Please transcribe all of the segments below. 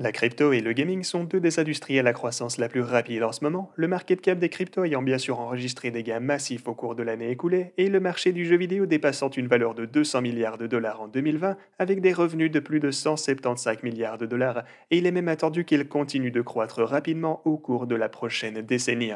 La crypto et le gaming sont deux des industries à la croissance la plus rapide en ce moment, le market cap des cryptos ayant bien sûr enregistré des gains massifs au cours de l'année écoulée, et le marché du jeu vidéo dépassant une valeur de 200 milliards de dollars en 2020, avec des revenus de plus de 175 milliards de dollars, et il est même attendu qu'il continue de croître rapidement au cours de la prochaine décennie.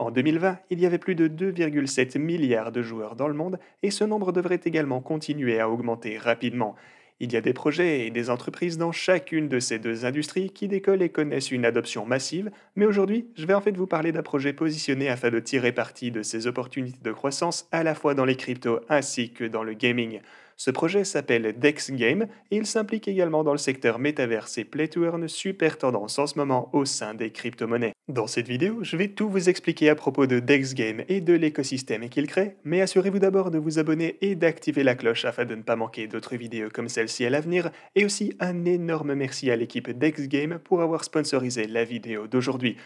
En 2020, il y avait plus de 2,7 milliards de joueurs dans le monde, et ce nombre devrait également continuer à augmenter rapidement. Il y a des projets et des entreprises dans chacune de ces deux industries qui décollent et connaissent une adoption massive, mais aujourd'hui, je vais en fait vous parler d'un projet positionné afin de tirer parti de ces opportunités de croissance à la fois dans les cryptos ainsi que dans le gaming. Ce projet s'appelle DexGame et il s'implique également dans le secteur métaverse et play to earn super tendance en ce moment au sein des crypto-monnaies. Dans cette vidéo, je vais tout vous expliquer à propos de Dex Game et de l'écosystème qu'il crée, mais assurez-vous d'abord de vous abonner et d'activer la cloche afin de ne pas manquer d'autres vidéos comme celle-ci à l'avenir, et aussi un énorme merci à l'équipe Dex Game pour avoir sponsorisé la vidéo d'aujourd'hui.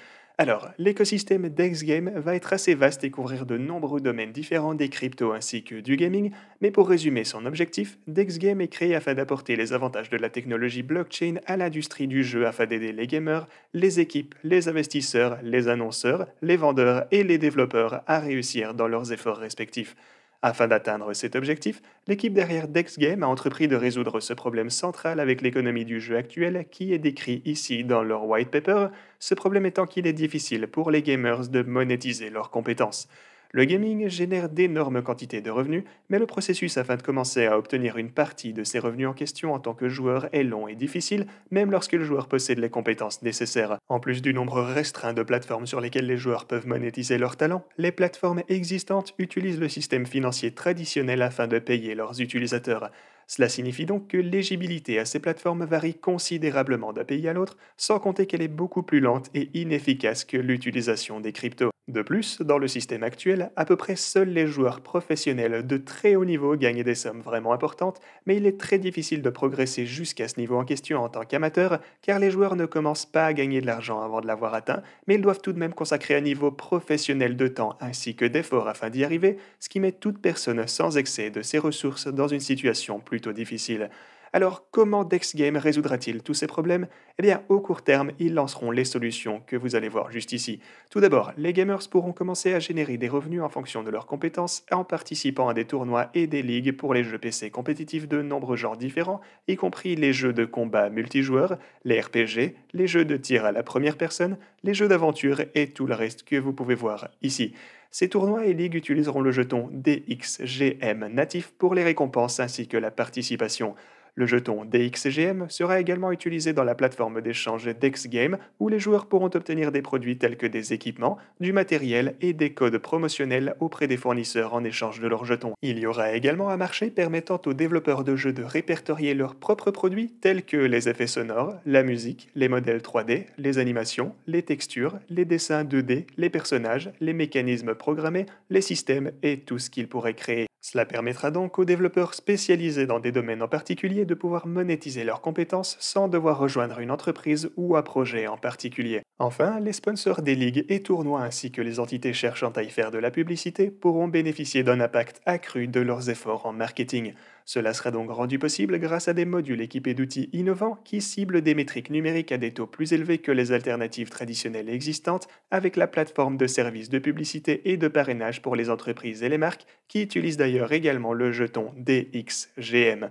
Alors, l'écosystème DexGame va être assez vaste et couvrir de nombreux domaines différents des cryptos ainsi que du gaming, mais pour résumer son objectif, DexGame est créé afin d'apporter les avantages de la technologie blockchain à l'industrie du jeu afin d'aider les gamers, les équipes, les investisseurs, les annonceurs, les vendeurs et les développeurs à réussir dans leurs efforts respectifs. Afin d'atteindre cet objectif, l'équipe derrière DexGame a entrepris de résoudre ce problème central avec l'économie du jeu actuel qui est décrit ici dans leur white paper, ce problème étant qu'il est difficile pour les gamers de monétiser leurs compétences. Le gaming génère d'énormes quantités de revenus, mais le processus afin de commencer à obtenir une partie de ces revenus en question en tant que joueur est long et difficile, même lorsque le joueur possède les compétences nécessaires. En plus du nombre restreint de plateformes sur lesquelles les joueurs peuvent monétiser leurs talents, les plateformes existantes utilisent le système financier traditionnel afin de payer leurs utilisateurs. Cela signifie donc que l'éligibilité à ces plateformes varie considérablement d'un pays à l'autre, sans compter qu'elle est beaucoup plus lente et inefficace que l'utilisation des cryptos. De plus, dans le système actuel, à peu près seuls les joueurs professionnels de très haut niveau gagnent des sommes vraiment importantes, mais il est très difficile de progresser jusqu'à ce niveau en question en tant qu'amateur, car les joueurs ne commencent pas à gagner de l'argent avant de l'avoir atteint, mais ils doivent tout de même consacrer un niveau professionnel de temps ainsi que d'efforts afin d'y arriver, ce qui met toute personne sans excès de ses ressources dans une situation plutôt difficile. Alors comment DexGame résoudra-t-il tous ces problèmes Eh bien, au court terme, ils lanceront les solutions que vous allez voir juste ici. Tout d'abord, les gamers pourront commencer à générer des revenus en fonction de leurs compétences en participant à des tournois et des ligues pour les jeux PC compétitifs de nombreux genres différents, y compris les jeux de combat multijoueurs, les RPG, les jeux de tir à la première personne, les jeux d'aventure et tout le reste que vous pouvez voir ici. Ces tournois et ligues utiliseront le jeton DXGM natif pour les récompenses ainsi que la participation. Le jeton DXGM sera également utilisé dans la plateforme d'échange DexGame où les joueurs pourront obtenir des produits tels que des équipements, du matériel et des codes promotionnels auprès des fournisseurs en échange de leurs jetons. Il y aura également un marché permettant aux développeurs de jeux de répertorier leurs propres produits tels que les effets sonores, la musique, les modèles 3D, les animations, les textures, les dessins 2D, les personnages, les mécanismes programmés, les systèmes et tout ce qu'ils pourraient créer. Cela permettra donc aux développeurs spécialisés dans des domaines en particulier de pouvoir monétiser leurs compétences sans devoir rejoindre une entreprise ou un projet en particulier. Enfin, les sponsors des ligues et tournois ainsi que les entités cherchant à y faire de la publicité pourront bénéficier d'un impact accru de leurs efforts en marketing. Cela sera donc rendu possible grâce à des modules équipés d'outils innovants qui ciblent des métriques numériques à des taux plus élevés que les alternatives traditionnelles existantes avec la plateforme de services de publicité et de parrainage pour les entreprises et les marques qui utilisent d'ailleurs également le jeton DXGM.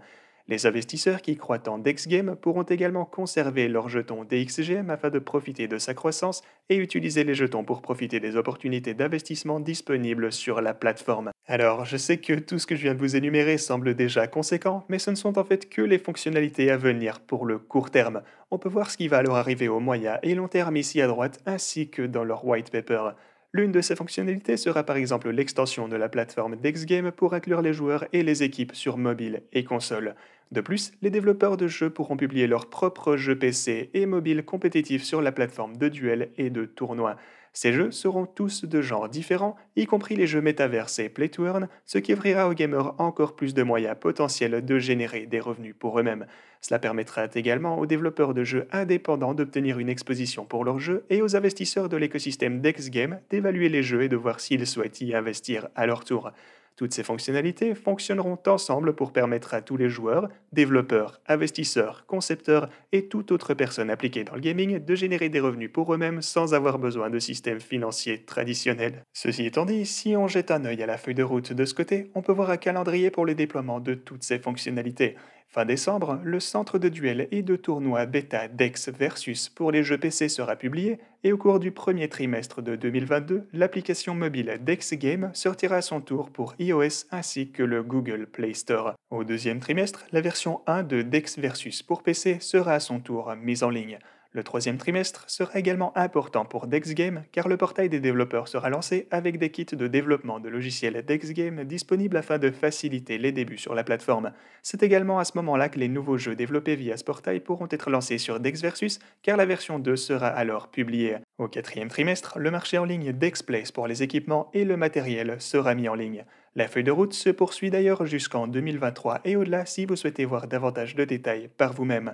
Les investisseurs qui croient en DexGame pourront également conserver leur jeton DXGM afin de profiter de sa croissance et utiliser les jetons pour profiter des opportunités d'investissement disponibles sur la plateforme. Alors, je sais que tout ce que je viens de vous énumérer semble déjà conséquent, mais ce ne sont en fait que les fonctionnalités à venir pour le court terme. On peut voir ce qui va alors arriver au moyen et long terme ici à droite ainsi que dans leur white paper. L'une de ces fonctionnalités sera par exemple l'extension de la plateforme d'Exgame pour inclure les joueurs et les équipes sur mobile et console. De plus, les développeurs de jeux pourront publier leurs propres jeux PC et mobile compétitifs sur la plateforme de duels et de tournois. Ces jeux seront tous de genres différents, y compris les jeux Metaverse et Play to Earn, ce qui offrira aux gamers encore plus de moyens potentiels de générer des revenus pour eux-mêmes. Cela permettra également aux développeurs de jeux indépendants d'obtenir une exposition pour leurs jeux et aux investisseurs de l'écosystème DexGame d'évaluer les jeux et de voir s'ils souhaitent y investir à leur tour. Toutes ces fonctionnalités fonctionneront ensemble pour permettre à tous les joueurs, développeurs, investisseurs, concepteurs et toute autre personne appliquée dans le gaming de générer des revenus pour eux-mêmes sans avoir besoin de systèmes financiers traditionnels. Ceci étant dit, si on jette un œil à la feuille de route de ce côté, on peut voir un calendrier pour le déploiement de toutes ces fonctionnalités. Fin décembre, le centre de duel et de tournoi bêta Dex Versus pour les jeux PC sera publié et au cours du premier trimestre de 2022, l'application mobile Dex Game sortira à son tour pour iOS ainsi que le Google Play Store. Au deuxième trimestre, la version 1 de Dex Versus pour PC sera à son tour mise en ligne. Le troisième trimestre sera également important pour DexGame car le portail des développeurs sera lancé avec des kits de développement de logiciels DexGame disponibles afin de faciliter les débuts sur la plateforme. C'est également à ce moment-là que les nouveaux jeux développés via ce portail pourront être lancés sur DexVersus car la version 2 sera alors publiée. Au quatrième trimestre, le marché en ligne DexPlace pour les équipements et le matériel sera mis en ligne. La feuille de route se poursuit d'ailleurs jusqu'en 2023 et au-delà si vous souhaitez voir davantage de détails par vous-même.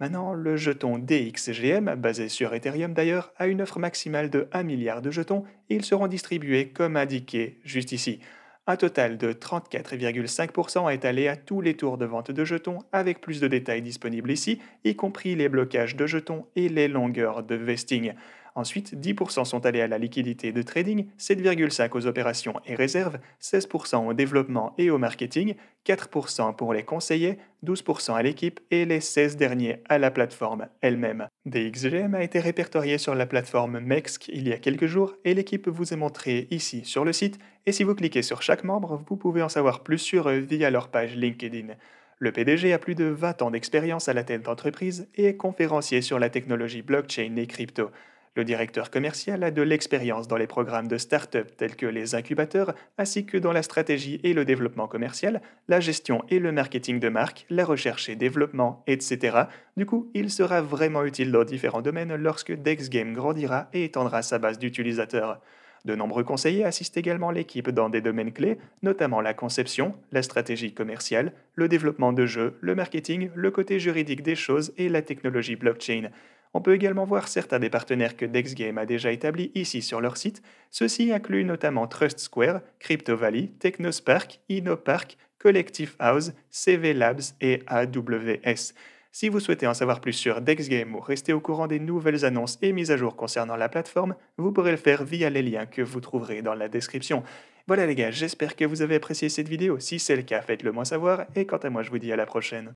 Maintenant, le jeton DXGM, basé sur Ethereum d'ailleurs, a une offre maximale de 1 milliard de jetons et ils seront distribués comme indiqué juste ici. Un total de 34,5% est allé à tous les tours de vente de jetons avec plus de détails disponibles ici, y compris les blocages de jetons et les longueurs de vesting. Ensuite, 10% sont allés à la liquidité de trading, 7,5% aux opérations et réserves, 16% au développement et au marketing, 4% pour les conseillers, 12% à l'équipe et les 16 derniers à la plateforme elle-même. DXGM a été répertorié sur la plateforme MEXC il y a quelques jours et l'équipe vous est montrée ici sur le site et si vous cliquez sur chaque membre, vous pouvez en savoir plus sur eux via leur page LinkedIn. Le PDG a plus de 20 ans d'expérience à la tête d'entreprise et est conférencier sur la technologie blockchain et crypto. Le directeur commercial a de l'expérience dans les programmes de start-up tels que les incubateurs, ainsi que dans la stratégie et le développement commercial, la gestion et le marketing de marque, la recherche et développement, etc. Du coup, il sera vraiment utile dans différents domaines lorsque DexGame grandira et étendra sa base d'utilisateurs. De nombreux conseillers assistent également l'équipe dans des domaines clés, notamment la conception, la stratégie commerciale, le développement de jeux, le marketing, le côté juridique des choses et la technologie blockchain. On peut également voir certains des partenaires que DexGame a déjà établis ici sur leur site. Ceux-ci incluent notamment Trust Square, Crypto Valley, Technospark, InnoPark, Collective House, CV Labs et AWS. Si vous souhaitez en savoir plus sur DexGame ou rester au courant des nouvelles annonces et mises à jour concernant la plateforme, vous pourrez le faire via les liens que vous trouverez dans la description. Voilà les gars, j'espère que vous avez apprécié cette vidéo. Si c'est le cas, faites-le moi savoir et quant à moi, je vous dis à la prochaine.